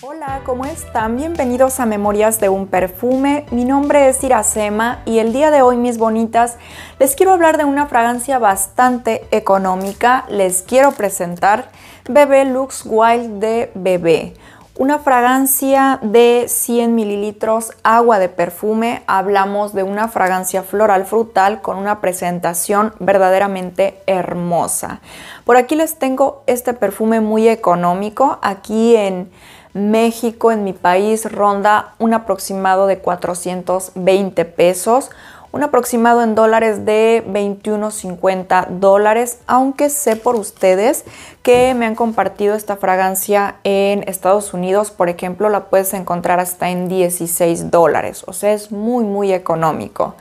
Hola, ¿cómo están? Bienvenidos a Memorias de un Perfume. Mi nombre es Iracema y el día de hoy, mis bonitas, les quiero hablar de una fragancia bastante económica. Les quiero presentar Bebé Lux Wild de Bebé. Una fragancia de 100 mililitros agua de perfume. Hablamos de una fragancia floral frutal con una presentación verdaderamente hermosa. Por aquí les tengo este perfume muy económico. Aquí en México, en mi país, ronda un aproximado de 420 pesos, un aproximado en dólares de 21.50 dólares, aunque sé por ustedes que me han compartido esta fragancia en Estados Unidos, por ejemplo, la puedes encontrar hasta en 16 dólares, o sea, es muy, muy económico.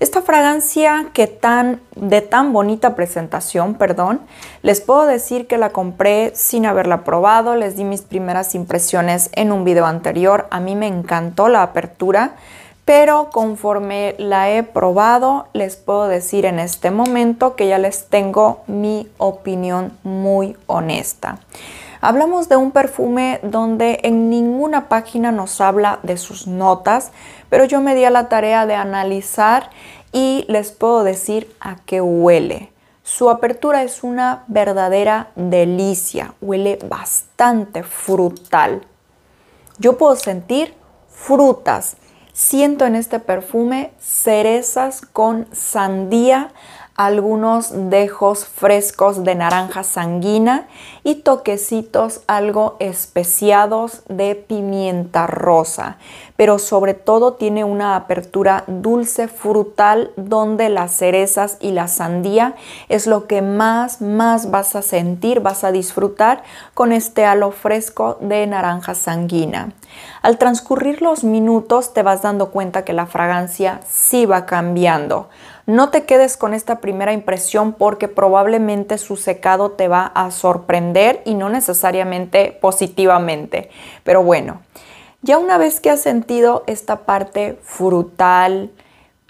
Esta fragancia que tan, de tan bonita presentación, perdón, les puedo decir que la compré sin haberla probado, les di mis primeras impresiones en un video anterior, a mí me encantó la apertura, pero conforme la he probado, les puedo decir en este momento que ya les tengo mi opinión muy honesta. Hablamos de un perfume donde en ninguna página nos habla de sus notas, pero yo me di a la tarea de analizar y les puedo decir a qué huele. Su apertura es una verdadera delicia, huele bastante frutal. Yo puedo sentir frutas, siento en este perfume cerezas con sandía, algunos dejos frescos de naranja sanguina y toquecitos algo especiados de pimienta rosa, pero sobre todo tiene una apertura dulce frutal donde las cerezas y la sandía es lo que más más vas a sentir, vas a disfrutar con este halo fresco de naranja sanguina. Al transcurrir los minutos te vas dando cuenta que la fragancia sí va cambiando. No te quedes con esta primera impresión porque probablemente su secado te va a sorprender y no necesariamente positivamente. Pero bueno, ya una vez que has sentido esta parte frutal,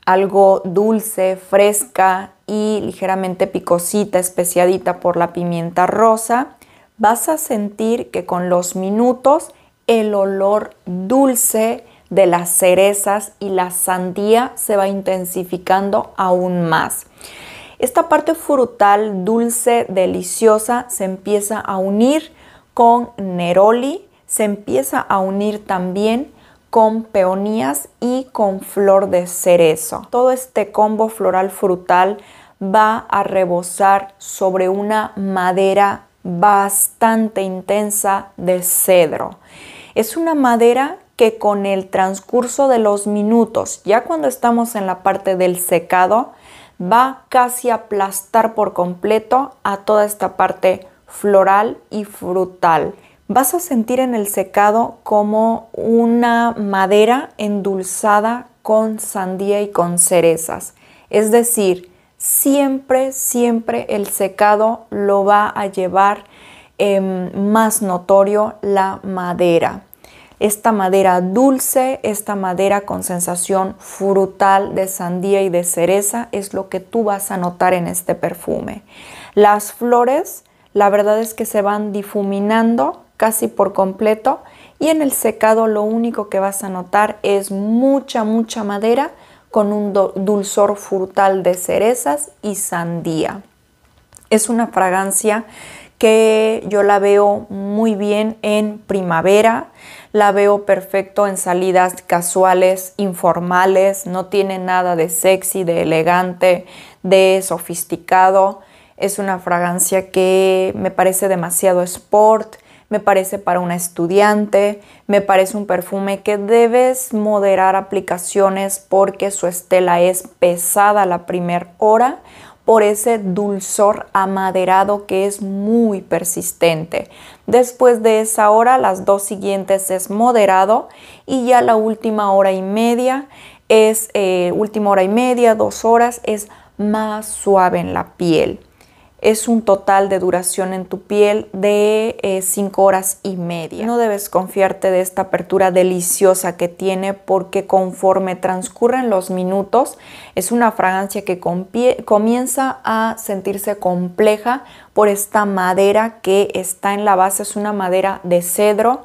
algo dulce, fresca y ligeramente picosita, especiadita por la pimienta rosa, vas a sentir que con los minutos el olor dulce de las cerezas y la sandía se va intensificando aún más. Esta parte frutal, dulce, deliciosa, se empieza a unir con neroli, se empieza a unir también con peonías y con flor de cerezo. Todo este combo floral frutal va a rebosar sobre una madera bastante intensa de cedro. Es una madera que con el transcurso de los minutos, ya cuando estamos en la parte del secado, va casi a aplastar por completo a toda esta parte floral y frutal. Vas a sentir en el secado como una madera endulzada con sandía y con cerezas. Es decir, siempre, siempre el secado lo va a llevar em, más notorio la madera esta madera dulce, esta madera con sensación frutal de sandía y de cereza es lo que tú vas a notar en este perfume. Las flores, la verdad es que se van difuminando casi por completo y en el secado lo único que vas a notar es mucha, mucha madera con un dulzor frutal de cerezas y sandía. Es una fragancia que yo la veo muy bien en primavera, la veo perfecto en salidas casuales, informales, no tiene nada de sexy, de elegante, de sofisticado. Es una fragancia que me parece demasiado sport, me parece para una estudiante, me parece un perfume que debes moderar aplicaciones porque su estela es pesada la primera hora por ese dulzor amaderado que es muy persistente. Después de esa hora, las dos siguientes es moderado y ya la última hora y media es, eh, última hora y media, dos horas, es más suave en la piel es un total de duración en tu piel de 5 eh, horas y media. No debes confiarte de esta apertura deliciosa que tiene porque conforme transcurren los minutos es una fragancia que comienza a sentirse compleja por esta madera que está en la base, es una madera de cedro.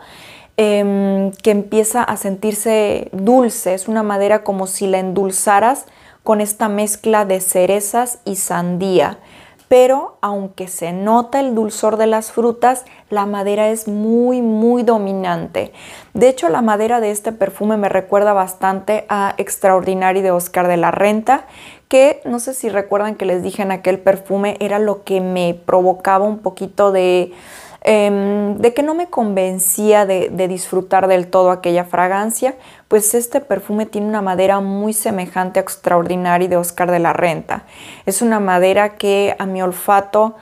Em, que empieza a sentirse dulce, es una madera como si la endulzaras con esta mezcla de cerezas y sandía pero aunque se nota el dulzor de las frutas, la madera es muy, muy dominante. De hecho, la madera de este perfume me recuerda bastante a Extraordinary de Oscar de la Renta, que no sé si recuerdan que les dije en aquel perfume, era lo que me provocaba un poquito de Em, de que no me convencía de, disfrutar del todo aquella fragancia, pues este perfume tiene una madera muy semejante a Extraordinary de Oscar de la Renta. Es una madera que a mi olfato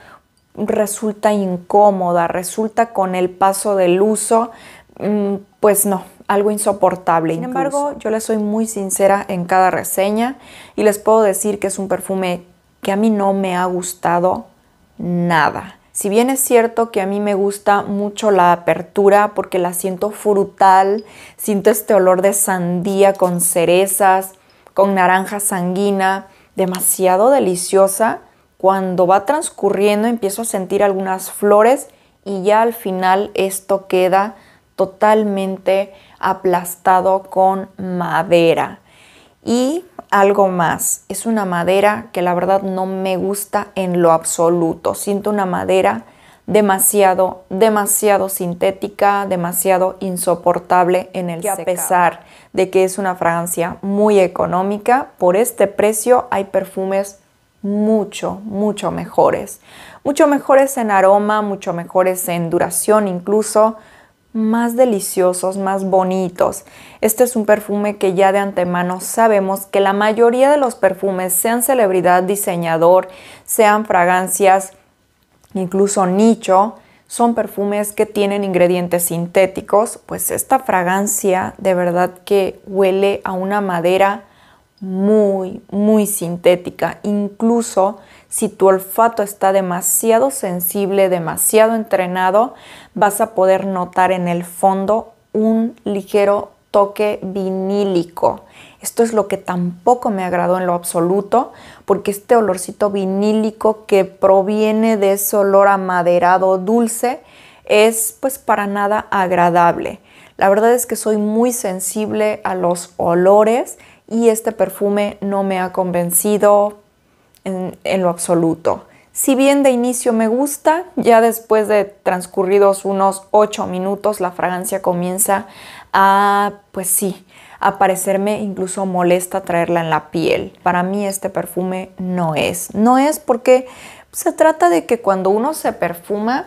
resulta incómoda, resulta con el paso del uso, mm, pues no, algo insoportable. Sin embargo, yo le soy muy sincera en cada reseña y les puedo decir que es un perfume que a mí no me ha gustado nada. Si bien es cierto que a mí me gusta mucho la apertura porque la siento frutal, siento este olor de sandía con cerezas, con naranja sanguina, demasiado deliciosa, cuando va transcurriendo empiezo a sentir algunas flores y ya al final esto queda totalmente aplastado con madera. Y algo más, es una madera que la verdad no me gusta en lo absoluto. Siento una madera demasiado, demasiado sintética, demasiado insoportable en el que a pesar de que es una fragancia muy económica, por este precio hay perfumes mucho, mucho mejores. Mucho mejores en aroma, mucho mejores en duración incluso, más deliciosos, más bonitos. Este es un perfume que ya de antemano sabemos que la mayoría de los perfumes, sean celebridad, diseñador, sean fragancias, incluso nicho, son perfumes que tienen ingredientes sintéticos, pues esta fragancia de verdad que huele a una madera muy, muy sintética. Incluso si tu olfato está demasiado sensible, demasiado entrenado, vas a poder notar en el fondo un ligero toque vinílico. Esto es lo que tampoco me agradó en lo absoluto, porque este olorcito vinílico que proviene de ese olor amaderado dulce es pues para nada agradable. La verdad es que soy muy sensible a los olores y este perfume no me ha convencido en, lo absoluto. Si bien de inicio me gusta, ya después de transcurridos unos 8 minutos la fragancia comienza a, pues sí, a parecerme incluso molesta traerla en la piel. Para mí este perfume no es. No es porque se trata de que cuando uno se perfuma,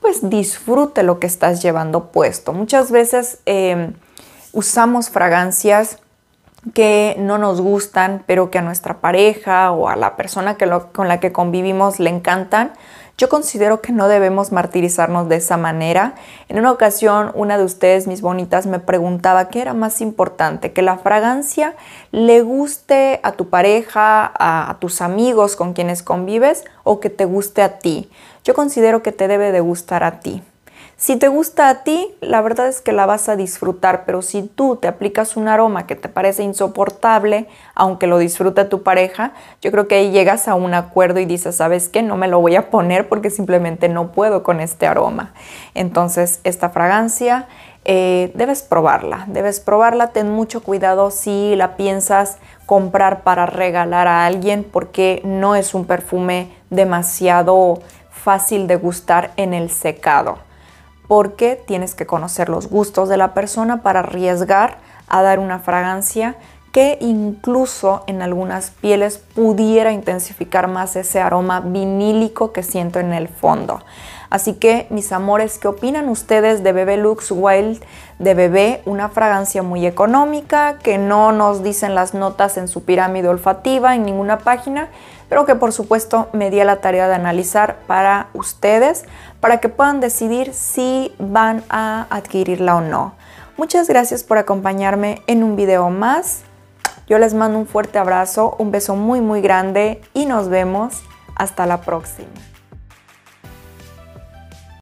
pues disfrute lo que estás llevando puesto. Muchas veces eh, usamos fragancias que no nos gustan, pero que a nuestra pareja o a la persona con la que convivimos le encantan, yo considero que no debemos martirizarnos de esa manera. En una ocasión, una de ustedes, mis bonitas, me preguntaba qué era más importante, que la fragancia le guste a tu pareja, a tus amigos con quienes convives o que te guste a ti. Yo considero que te debe de gustar a ti. Si te gusta a ti, la verdad es que la vas a disfrutar, pero si tú te aplicas un aroma que te parece insoportable, aunque lo disfrute tu pareja, yo creo que ahí llegas a un acuerdo y dices, ¿sabes qué? No me lo voy a poner porque simplemente no puedo con este aroma. Entonces, esta fragancia eh, debes probarla, debes probarla, ten mucho cuidado si la piensas comprar para regalar a alguien porque no es un perfume demasiado fácil de gustar en el secado porque tienes que conocer los gustos de la persona para arriesgar a dar una fragancia que incluso en algunas pieles pudiera intensificar más ese aroma vinílico que siento en el fondo. Así que, mis amores, ¿qué opinan ustedes de Bebé Lux Wild de bebé? Una fragancia muy económica, que no nos dicen las notas en su pirámide olfativa en ninguna página, pero que por supuesto me di a la tarea de analizar para ustedes, para que puedan decidir si van a adquirirla o no. Muchas gracias por acompañarme en un video más. Yo les mando un fuerte abrazo, un beso muy muy grande y nos vemos hasta la próxima.